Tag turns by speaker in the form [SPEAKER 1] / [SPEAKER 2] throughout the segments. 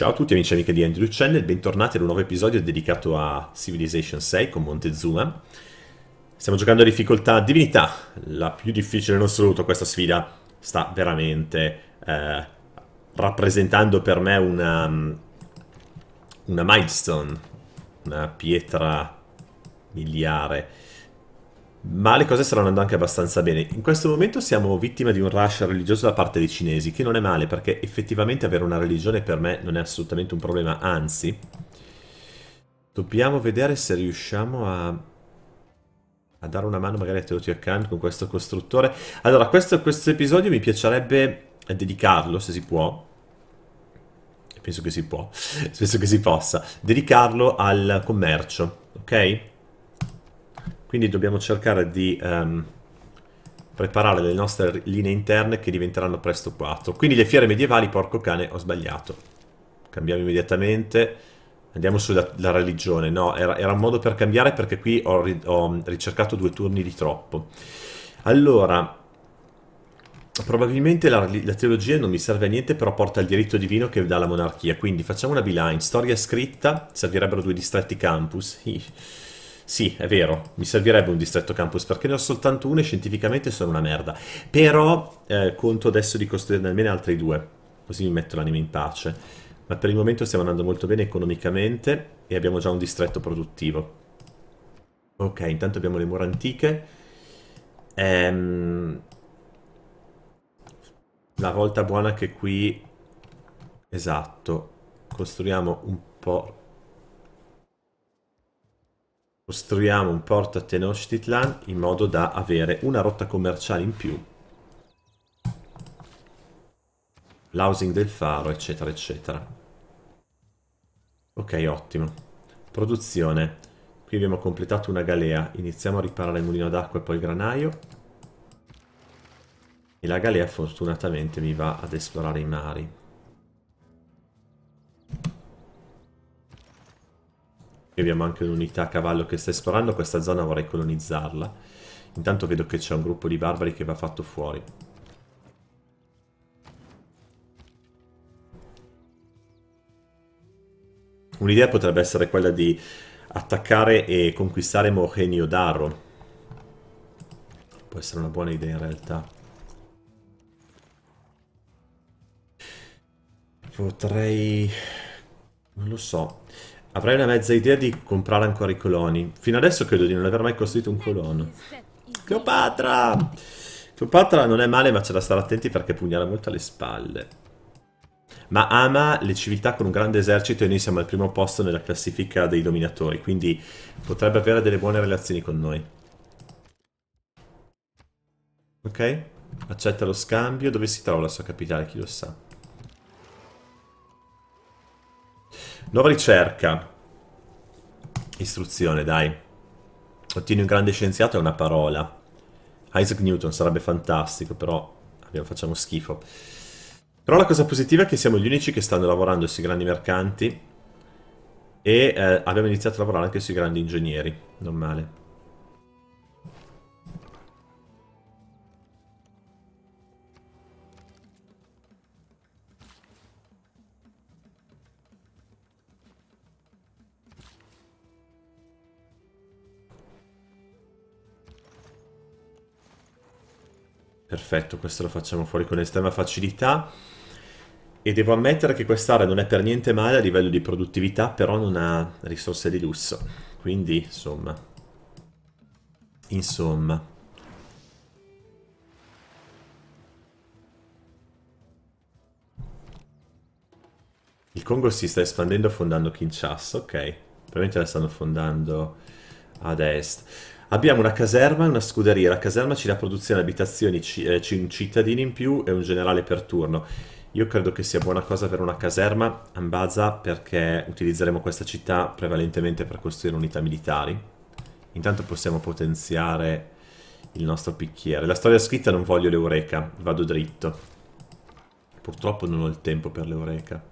[SPEAKER 1] Ciao a tutti amici e amiche di Andrew Channel, bentornati ad un nuovo episodio dedicato a Civilization 6 con Montezuma. Stiamo giocando a difficoltà Divinità, la più difficile in assoluto, questa sfida sta veramente eh, rappresentando per me una, una milestone, una pietra miliare ma le cose stanno andando anche abbastanza bene. In questo momento siamo vittime di un rush religioso da parte dei cinesi, che non è male perché effettivamente avere una religione per me non è assolutamente un problema, anzi dobbiamo vedere se riusciamo a a dare una mano magari a Teotihuacan con questo costruttore. Allora, questo, questo episodio mi piacerebbe dedicarlo, se si può. Penso che si può, penso che si possa. Dedicarlo al commercio, ok? Quindi dobbiamo cercare di um, preparare le nostre linee interne che diventeranno presto 4. Quindi le fiere medievali, porco cane, ho sbagliato. Cambiamo immediatamente. Andiamo sulla religione. No, era, era, un modo per cambiare perché qui ho, ri, ho ricercato due turni di troppo. Allora, probabilmente la, la, teologia non mi serve a niente, però porta al diritto divino che dà la monarchia. Quindi facciamo una beeline. Storia scritta, servirebbero due distretti campus. Sì, è vero, mi servirebbe un distretto campus perché ne ho soltanto uno e scientificamente sono una merda. Però eh, conto adesso di costruirne almeno altri due, così mi metto l'anima in pace. Ma per il momento stiamo andando molto bene economicamente e abbiamo già un distretto produttivo. Ok, intanto abbiamo le mura antiche. Ehm... La volta buona che qui... Esatto. Costruiamo un po' Costruiamo un porto a Tenochtitlan in modo da avere una rotta commerciale in più. L'housing del faro, eccetera, eccetera. Ok, ottimo. Produzione. Qui abbiamo completato una galea. Iniziamo a riparare il mulino d'acqua e poi il granaio. E la galea fortunatamente mi va ad esplorare i mari. perché abbiamo anche un'unità a cavallo che sta esplorando questa zona, vorrei colonizzarla. Intanto vedo che c'è un gruppo di barbari che va fatto fuori. Un'idea potrebbe essere quella di attaccare e conquistare Mohenio Daro. Può essere una buona idea in realtà. Potrei... Non lo so. Avrei una mezza idea di comprare ancora i coloni. Fino adesso credo di non aver mai costruito un colono. Cleopatra! Cleopatra non è male, ma c'è da stare attenti perché pugnala molto alle spalle. Ma ama le civiltà con un grande esercito e noi siamo al primo posto nella classifica dei dominatori, quindi potrebbe avere delle buone relazioni con noi. Ok? Accetta lo scambio. Dove si trova la sua capitale? Chi lo sa? Nuova ricerca. Istruzione, dai. Ottieni un grande scienziato è una parola. Isaac Newton sarebbe fantastico, però abbiamo, facciamo schifo. Però la cosa positiva è che siamo gli unici che stanno lavorando sui grandi mercanti e eh, abbiamo iniziato a lavorare anche sui grandi ingegneri, non male. Perfetto, questo lo facciamo fuori con estrema facilità. E devo ammettere che quest'area non è per niente male a livello di produttività, però non ha risorse di lusso. Quindi, insomma... Insomma... Il Congo si sta espandendo fondando Kinshasa, ok. Probabilmente la stanno fondando ad est. Abbiamo una caserma e una scuderia. La caserma ci dà produzione di abitazioni, ci, eh, cittadini in più e un generale per turno. Io credo che sia buona cosa avere una caserma Ambaza perché utilizzeremo questa città prevalentemente per costruire unità militari. Intanto possiamo potenziare il nostro picchiere. La storia scritta non voglio l'Eureka, vado dritto. Purtroppo non ho il tempo per l'Eureka.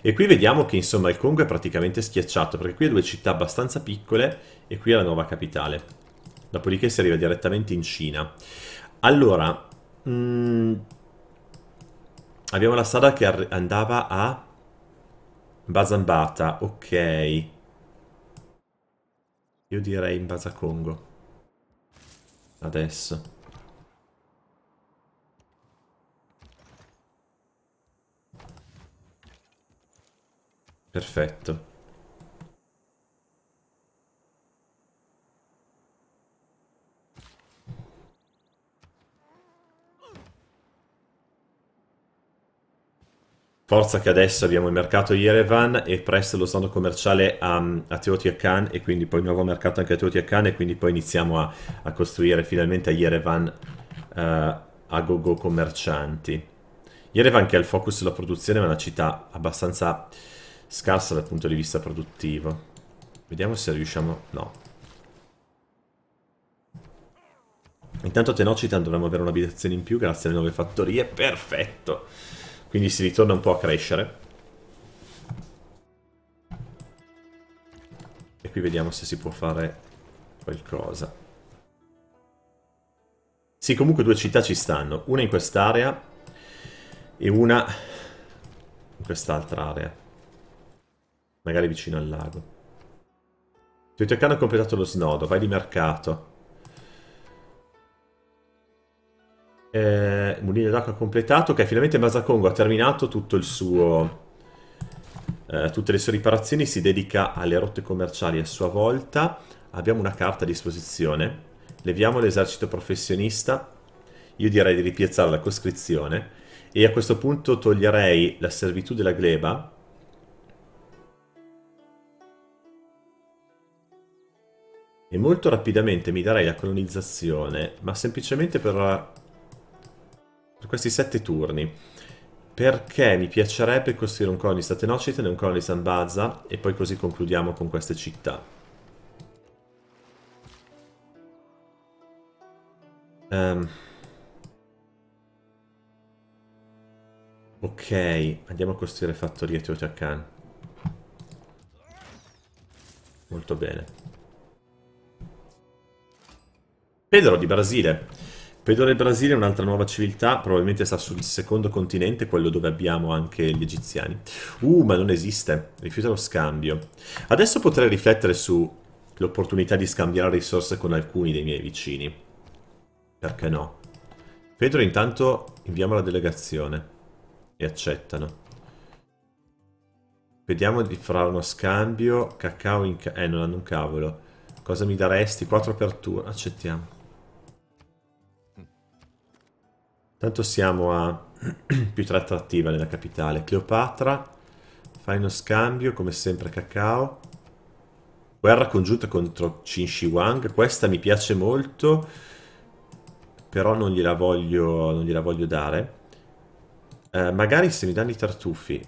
[SPEAKER 1] E qui vediamo che insomma il Congo è praticamente schiacciato perché qui ha due città abbastanza piccole e qui è la nuova capitale dopodiché si arriva direttamente in Cina. Allora, mh, mm, abbiamo la strada che andava a Basambata, ok. Io direi in base a Congo. Adesso. Perfetto. Forza che adesso abbiamo il mercato Yerevan e presto lo stato commerciale um, a, a Teotihuacan e quindi poi il nuovo mercato anche a Teotihuacan e quindi poi iniziamo a, a costruire finalmente a Yerevan uh, a go commercianti. Yerevan che è il focus sulla produzione ma è una città abbastanza scarsa dal punto di vista produttivo. Vediamo se riusciamo... no. Intanto Tenocitan dovremmo avere un'abitazione in più grazie alle nuove fattorie, perfetto! Quindi si ritorna un po' a crescere. E qui vediamo se si può fare qualcosa. Sì, comunque due città ci stanno. Una in quest'area e una in quest'altra area. Magari vicino al lago. Il tuo cane ha completato lo snodo, vai di mercato. Eh, mulino d'acqua completato. Ok, finalmente Masakongo ha terminato tutto il suo... Eh, tutte le sue riparazioni, si dedica alle rotte commerciali a sua volta. Abbiamo una carta a disposizione. Leviamo l'esercito professionista. Io direi di ripiazzare la coscrizione. E a questo punto toglierei la servitù della gleba. E molto rapidamente mi darei la colonizzazione, ma semplicemente per questi sette turni. Perché mi piacerebbe costruire un colony di Nociten e un colony San Bazza e poi così concludiamo con queste città. Um. Ok, andiamo a costruire fattorie Teotihuacan. Molto bene. Pedro di Brasile. Vedo nel Brasile un'altra nuova civiltà, probabilmente sta sul secondo continente, quello dove abbiamo anche gli egiziani. Uh, ma non esiste, rifiuta lo scambio. Adesso potrei riflettere sull'opportunità di scambiare risorse con alcuni dei miei vicini. Perché no? Pedro intanto inviamo la delegazione e accettano. Vediamo di fare uno scambio, cacao in... Ca eh, non hanno un cavolo. Cosa mi daresti? 4 per aperture, accettiamo. Tanto siamo a più tre attrattiva nella capitale. Cleopatra, fai uno scambio, come sempre cacao. Guerra congiunta contro Qin Shi Huang, questa mi piace molto, però non gliela voglio, non gliela voglio dare. Eh, magari se mi danno i tartufi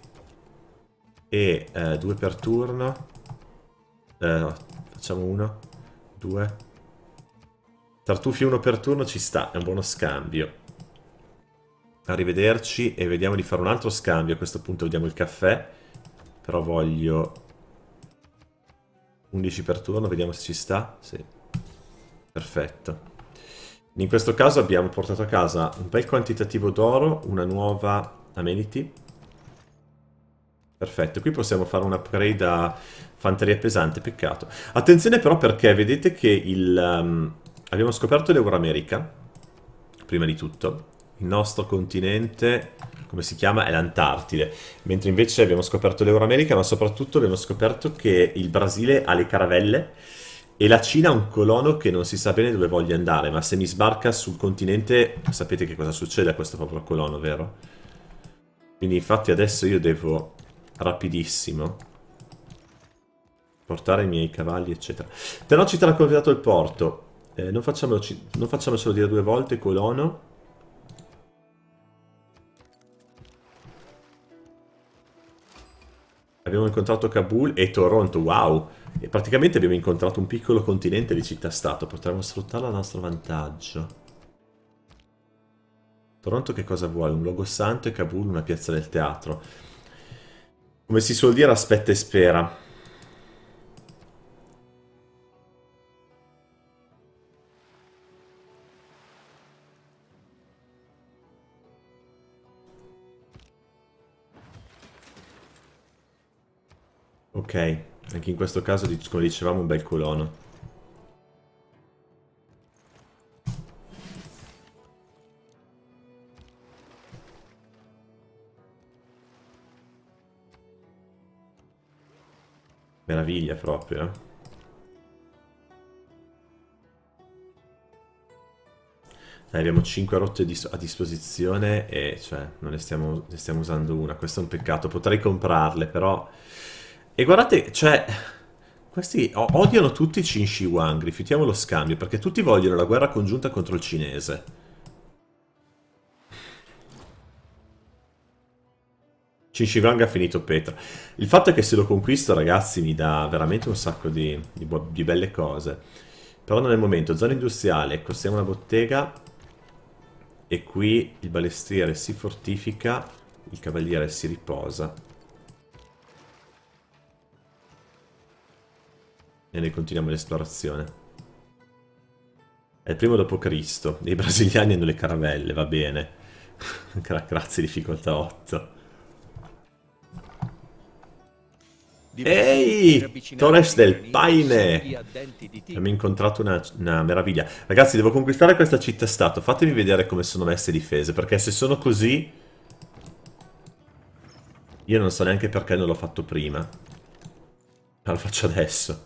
[SPEAKER 1] e eh, due per turno, eh, facciamo uno, due, tartufi uno per turno ci sta, è un buono scambio arrivederci e vediamo di fare un altro scambio. A questo punto vediamo il caffè, però voglio 11 per turno, vediamo se ci sta. Sì, perfetto. In questo caso abbiamo portato a casa un bel quantitativo d'oro, una nuova amenity. Perfetto, qui possiamo fare un upgrade a fanteria pesante, peccato. Attenzione però perché vedete che il... Um, abbiamo scoperto l'Euramerica, prima di tutto, il nostro continente, come si chiama, è l'Antartide, mentre invece abbiamo scoperto l'Euroamerica, ma soprattutto abbiamo scoperto che il Brasile ha le caravelle e la Cina ha un colono che non si sa bene dove voglia andare, ma se mi sbarca sul continente sapete che cosa succede a questo proprio colono, vero? Quindi infatti adesso io devo rapidissimo portare i miei cavalli, eccetera. Tenocita ha confidato il porto. Eh, non, facciamocelo, non facciamocelo dire due volte, colono. abbiamo incontrato Kabul e Toronto, wow! E praticamente abbiamo incontrato un piccolo continente di città-stato, potremmo sfruttarlo a nostro vantaggio. Toronto che cosa vuole? Un luogo santo e Kabul una piazza del teatro. Come si suol dire, aspetta e spera. Ok, anche in questo caso, come dicevamo, un bel colono. Meraviglia proprio, eh. Dai, abbiamo 5 rotte a disposizione e cioè non ne stiamo, ne stiamo usando una. Questo è un peccato. Potrei comprarle, però e guardate, cioè... Questi odiano tutti Qin Shi Huang, rifiutiamo lo scambio, perché tutti vogliono la guerra congiunta contro il cinese. Qin Shi Huang ha finito Petra. Il fatto è che se lo conquisto, ragazzi, mi dà veramente un sacco di, di, di belle cose. Però non è il momento. Zona industriale, costiamo ecco, una bottega. E qui il balestriere si fortifica, il cavaliere si riposa. e noi continuiamo l'esplorazione. È il primo dopo Cristo. I brasiliani hanno le caravelle, va bene. Grazie, difficoltà 8. Ehi! Torres del Paine! Abbiamo incontrato una, una, meraviglia. Ragazzi, devo conquistare questa città-stato. Fatemi vedere come sono messe difese, perché se sono così... Io non so neanche perché non l'ho fatto prima. Ma lo faccio adesso.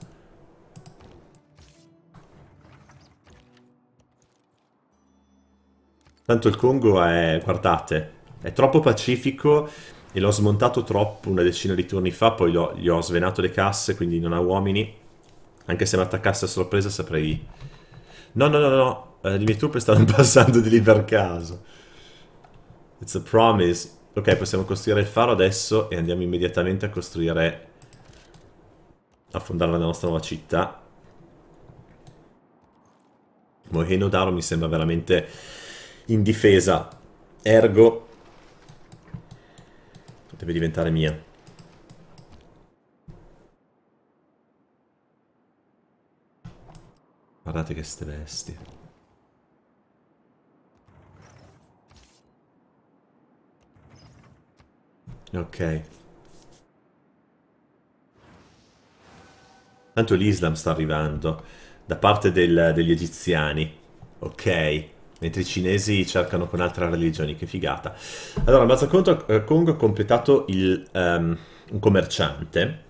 [SPEAKER 1] Tanto il Congo è, guardate, è troppo pacifico e l'ho smontato troppo una decina di turni fa, poi gli ho svenato le casse, quindi non ha uomini. Anche se mi attaccasse a sorpresa saprei... No, no, no, no, eh, le mie truppe stanno passando di lì per caso. It's a promise. Ok, possiamo costruire il faro adesso e andiamo immediatamente a costruire... a fondare la nostra nuova città. Moheno Daro mi sembra veramente in difesa. Ergo deve diventare mia. Guardate che ste bestie. Ok. Tanto l'Islam sta arrivando da parte del, degli egiziani. Ok mentre i cinesi cercano con altre religioni, che figata. Allora, Mazzaconto eh, Kong ha completato il, um, un commerciante,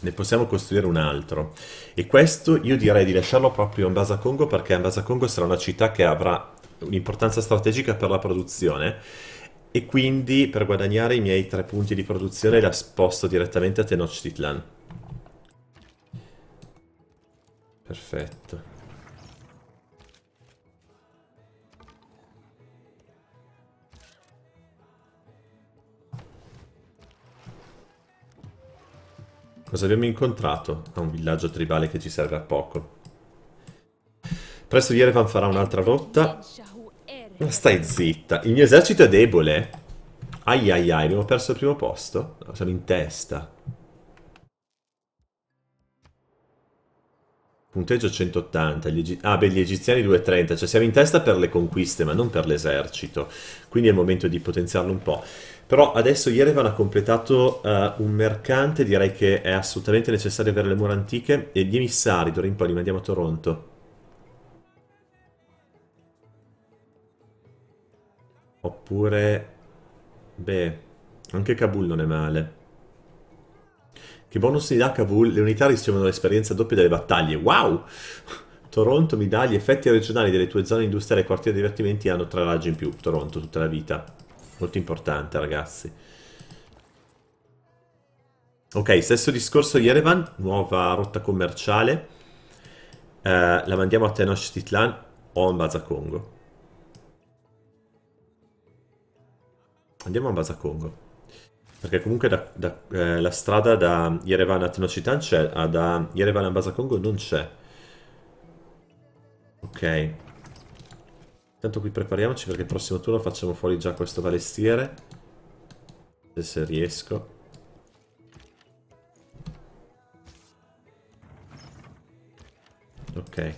[SPEAKER 1] ne possiamo costruire un altro. E questo io direi di lasciarlo proprio a Ambasa Congo perché Ambasa Congo sarà una città che avrà un'importanza strategica per la produzione e quindi per guadagnare i miei tre punti di produzione la sposto direttamente a Tenochtitlan. Perfetto. Cosa abbiamo incontrato? A un villaggio tribale che ci serve a poco. Presto Yerevan farà un'altra rotta. Ma stai zitta. Il mio esercito è debole. Ai ai ai, abbiamo perso il primo posto. No, sono in testa. Punteggio 180. Gli ah, beh, gli egiziani 230. Cioè siamo in testa per le conquiste, ma non per l'esercito. Quindi è il momento di potenziarlo un po'. Però adesso Yerevan ha completato uh, un mercante, direi che è assolutamente necessario avere le mura antiche e gli emissari, d'ora in poi li mandiamo a Toronto. Oppure... Beh, anche Kabul non è male. Che bonus mi dà Kabul? Le unità ricevono l'esperienza doppia delle battaglie. Wow! Toronto mi dà gli effetti regionali delle tue zone industriali e quartieri divertimenti hanno tre raggi in più. Toronto, tutta la vita. Molto importante, ragazzi. Ok, stesso discorso Yerevan, nuova rotta commerciale. Eh, la mandiamo a Tenochtitlan o a Mbaza Congo. Andiamo a Mbaza Congo. Perché comunque da, da, eh, la strada da Yerevan a Tenochtitlan c'è, ah, da Yerevan a Mbaza Congo non c'è. Ok. Tanto qui prepariamoci perché il prossimo turno facciamo fuori già questo balestiere. Se, se riesco. Ok.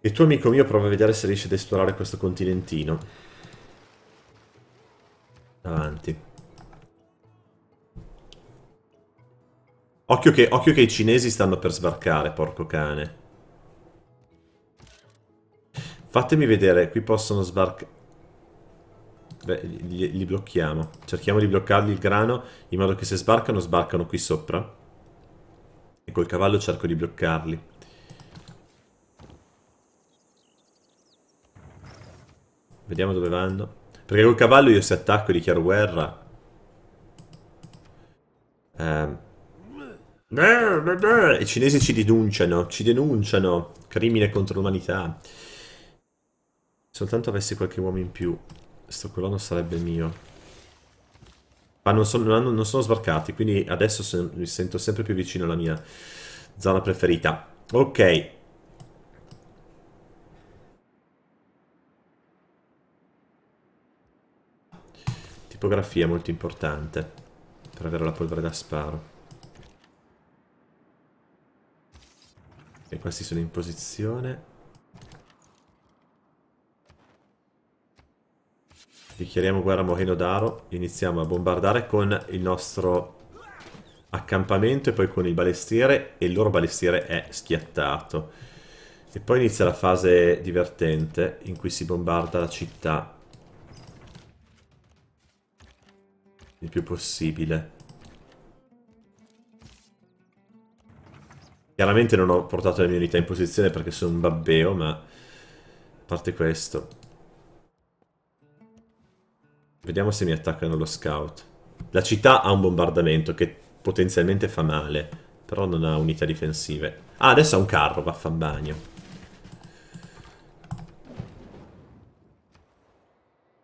[SPEAKER 1] E tu amico mio prova a vedere se riesci ad esplorare questo continentino. Occhio che, occhio che i cinesi stanno per sbarcare, porco cane. Fatemi vedere, qui possono sbarcare... Beh, li, li, blocchiamo. Cerchiamo di bloccargli il grano in modo che se sbarcano, sbarcano qui sopra. E col cavallo cerco di bloccarli. Vediamo dove vanno. Perché col cavallo io se attacco e dichiaro guerra... Eh, i cinesi ci denunciano, ci denunciano, crimine contro l'umanità. Soltanto avessi qualche uomo in più, sto colono sarebbe mio. Ma non sono, non sono sbarcati, quindi adesso se, mi sento sempre più vicino alla mia zona preferita. Ok. Tipografia molto importante per avere la polvere da sparo. E questi sono in posizione. Dichiariamo guerra Moheno Daro. Iniziamo a bombardare con il nostro accampamento e poi con il balestiere. E il loro balestiere è schiattato. E poi inizia la fase divertente in cui si bombarda la città il più possibile. Chiaramente non ho portato le mie unità in posizione perché sono un babbeo, ma... A parte questo... Vediamo se mi attaccano lo scout. La città ha un bombardamento che potenzialmente fa male, però non ha unità difensive. Ah, adesso ha un carro, vaffanbagno.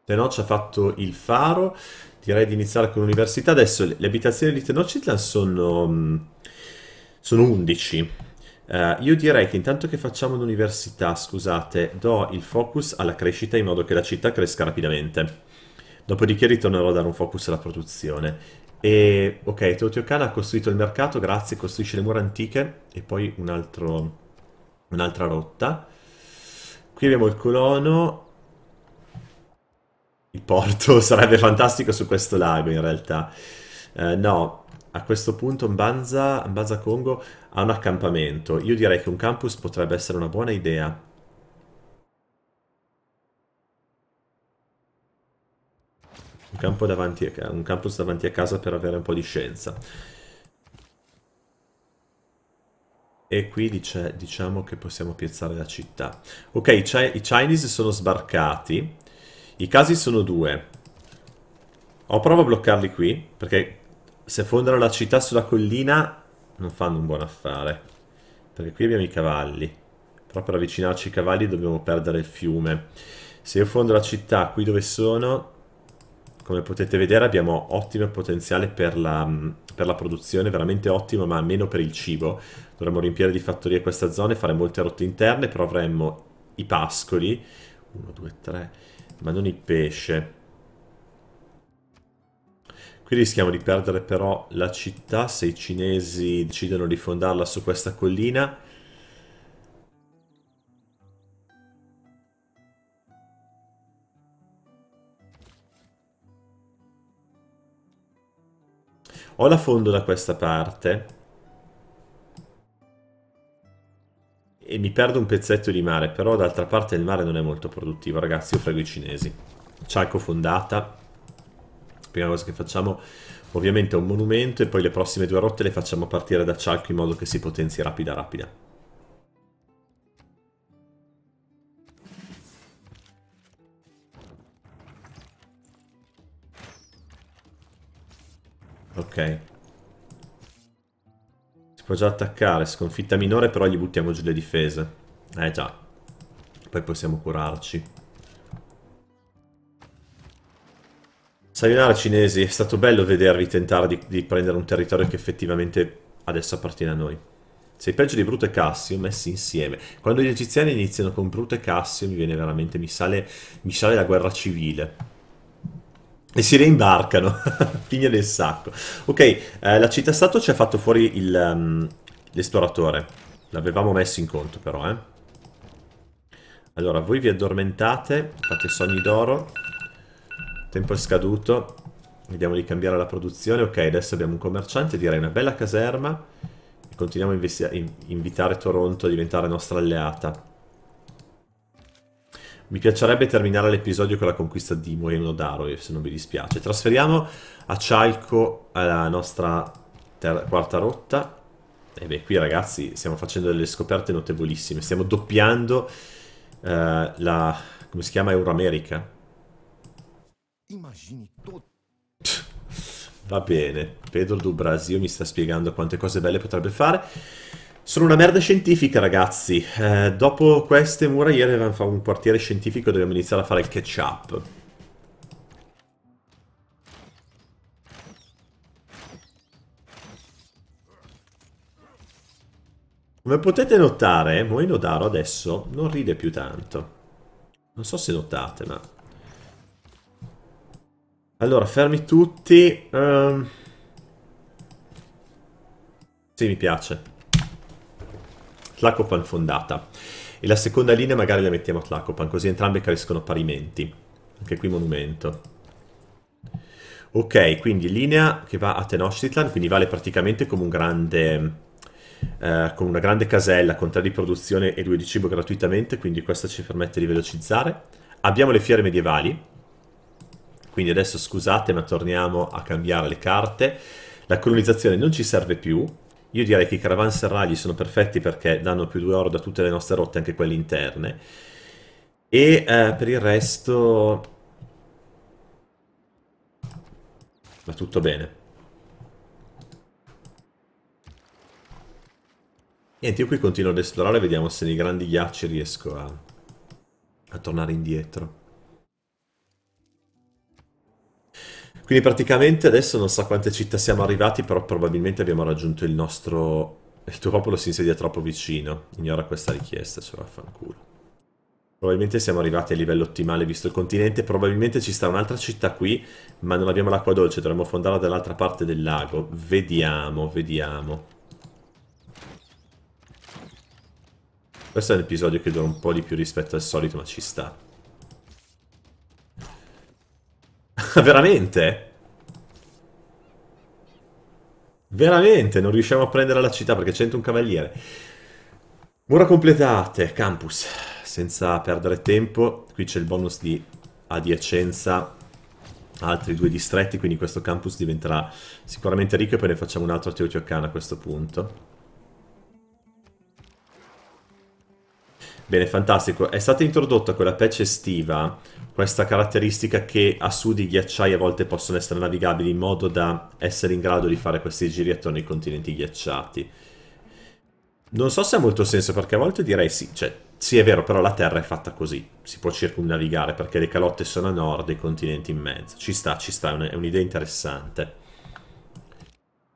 [SPEAKER 1] Tenoch ha fatto il faro. Direi di iniziare con l'università. Adesso le abitazioni di Tenochtitlan sono mm, sono 11. Uh, eh, io direi che intanto che facciamo l'università, scusate, do il focus alla crescita in modo che la città cresca rapidamente. Dopodiché ritornerò a dare un focus alla produzione. E ok, Teotihuacana ha costruito il mercato, grazie, costruisce le mura antiche e poi un'altra un rotta. Qui abbiamo il colono. Il porto sarebbe fantastico su questo lago in realtà. Uh, no, a questo punto Mbanza, Mbanza Congo ha un accampamento. Io direi che un campus potrebbe essere una buona idea. Un, campo davanti a, un campus davanti a casa per avere un po' di scienza. E qui dice, diciamo che possiamo piazzare la città. Ok, i, i Chinese sono sbarcati. I casi sono due. O provo a bloccarli qui, perché se fondano la città sulla collina non fanno un buon affare. Perché qui abbiamo i cavalli. Però per avvicinarci ai cavalli dobbiamo perdere il fiume. Se io fondo la città qui dove sono, come potete vedere abbiamo ottimo potenziale per la, per la produzione, veramente ottimo, ma meno per il cibo. Dovremmo riempire di fattorie questa zona e fare molte rotte interne, però avremmo i pascoli. 1, 2, 3, ma non il pesce. Qui rischiamo di perdere però la città se i cinesi decidono di fondarla su questa collina. O la fondo da questa parte. E mi perdo un pezzetto di mare, però d'altra parte il mare non è molto produttivo, ragazzi, io frego i cinesi. Chalco fondata prima cosa che facciamo ovviamente è un monumento e poi le prossime due rotte le facciamo partire da Cialco in modo che si potenzi rapida rapida. Ok. Si può già attaccare, sconfitta minore però gli buttiamo giù le difese. Eh già. Poi possiamo curarci. Sayonara cinesi, è stato bello vedervi tentare di, di, prendere un territorio che effettivamente adesso appartiene a noi. Sei peggio di Bruto e Cassio messi insieme. Quando gli egiziani iniziano con Bruto e Cassio mi viene veramente, mi sale, mi sale la guerra civile. E si reimbarcano, figlia del sacco. Ok, eh, la città-stato ci ha fatto fuori ehm, l'esploratore. Um, L'avevamo messo in conto però, eh. Allora, voi vi addormentate, fate sogni d'oro. Tempo è scaduto. Vediamo di cambiare la produzione. Ok, adesso abbiamo un commerciante, direi una bella caserma. continuiamo a invitare Toronto a diventare nostra alleata. Mi piacerebbe terminare l'episodio con la conquista di Moeno Daro, se non vi dispiace. Trasferiamo a Chalco la nostra quarta rotta. E beh, qui ragazzi stiamo facendo delle scoperte notevolissime. Stiamo doppiando eh, la... come si chiama? Euroamerica. Immagini tutto. Va bene, Pedro do Brasil mi sta spiegando quante cose belle potrebbe fare. Sono una merda scientifica, ragazzi. Eh, dopo queste mura, ieri avevamo fatto un quartiere scientifico e dobbiamo iniziare a fare il ketchup. Come potete notare, Moinodaro adesso non ride più tanto. Non so se notate, ma allora, fermi tutti. Um... Sì, mi piace. Tlacopan fondata. E la seconda linea magari la mettiamo a Tlacopan, così entrambe crescono parimenti. Anche qui monumento. Ok, quindi linea che va a Tenochtitlan, quindi vale praticamente come un grande... Eh, con una grande casella con tre di produzione e due di cibo gratuitamente, quindi questa ci permette di velocizzare. Abbiamo le fiere medievali, quindi adesso scusate ma torniamo a cambiare le carte. La colonizzazione non ci serve più. Io direi che i caravanserragli sono perfetti perché danno più due oro da tutte le nostre rotte, anche quelle interne. E eh, per il resto... Va tutto bene. Niente, io qui continuo ad esplorare, vediamo se nei grandi ghiacci riesco a, a tornare indietro. Quindi praticamente adesso non so quante città siamo arrivati, però probabilmente abbiamo raggiunto il nostro... Il tuo popolo si insedia troppo vicino. Ignora questa richiesta, ce la fanculo. Probabilmente siamo arrivati a livello ottimale visto il continente, probabilmente ci sta un'altra città qui, ma non abbiamo l'acqua dolce, dovremmo fondarla dall'altra parte del lago. Vediamo, vediamo. Questo è un episodio che dura un po' di più rispetto al solito, ma ci sta. Veramente? Veramente, non riusciamo a prendere la città perché c'entra un cavaliere. Mura completate, campus. Senza perdere tempo, qui c'è il bonus di adiacenza a altri due distretti, quindi questo campus diventerà sicuramente ricco e poi ne facciamo un altro a Teotihuacana a questo punto. Bene, fantastico. È stata introdotta quella la patch estiva questa caratteristica che a sud i ghiacciai a volte possono essere navigabili in modo da essere in grado di fare questi giri attorno ai continenti ghiacciati. Non so se ha molto senso perché a volte direi sì, cioè sì è vero, però la Terra è fatta così, si può circumnavigare perché le calotte sono a nord e i continenti in mezzo. Ci sta, ci sta, è un'idea interessante.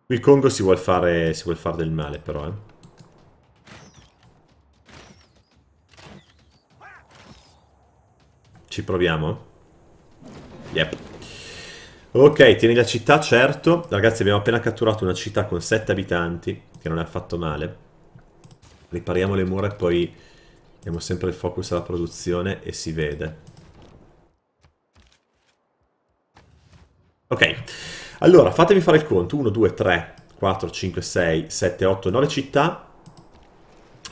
[SPEAKER 1] Il Congo si vuole fare, fare del male però, eh. Ci proviamo? Yep. Ok, tieni la città, certo. Ragazzi, abbiamo appena catturato una città con 7 abitanti, che non è affatto male. Ripariamo le mura e poi diamo sempre il focus alla produzione e si vede. Ok, allora fatemi fare il conto. 1, 2, 3, 4, 5, 6, 7, 8, 9 città.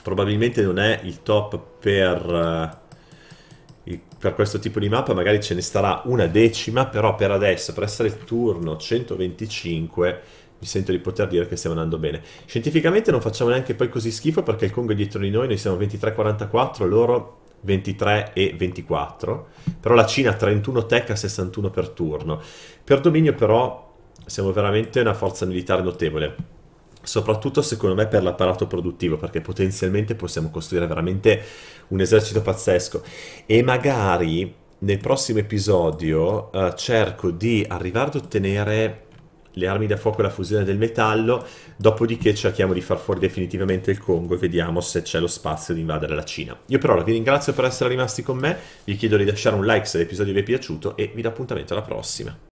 [SPEAKER 1] Probabilmente non è il top per eh, per questo tipo di mappa magari ce ne starà una decima, però per adesso, per essere il turno 125, mi sento di poter dire che stiamo andando bene. Scientificamente non facciamo neanche poi così schifo perché il Congo è dietro di noi, noi siamo 23-44, loro 23 e 24, però la Cina 31 tech a 61 per turno. Per dominio però siamo veramente una forza militare notevole soprattutto secondo me per l'apparato produttivo, perché potenzialmente possiamo costruire veramente un esercito pazzesco. E magari nel prossimo episodio eh, cerco di arrivare ad ottenere le armi da fuoco e la fusione del metallo, dopodiché cerchiamo di far fuori definitivamente il Congo e vediamo se c'è lo spazio di invadere la Cina. Io però vi ringrazio per essere rimasti con me, vi chiedo di lasciare un like se l'episodio vi è piaciuto e vi do appuntamento alla prossima.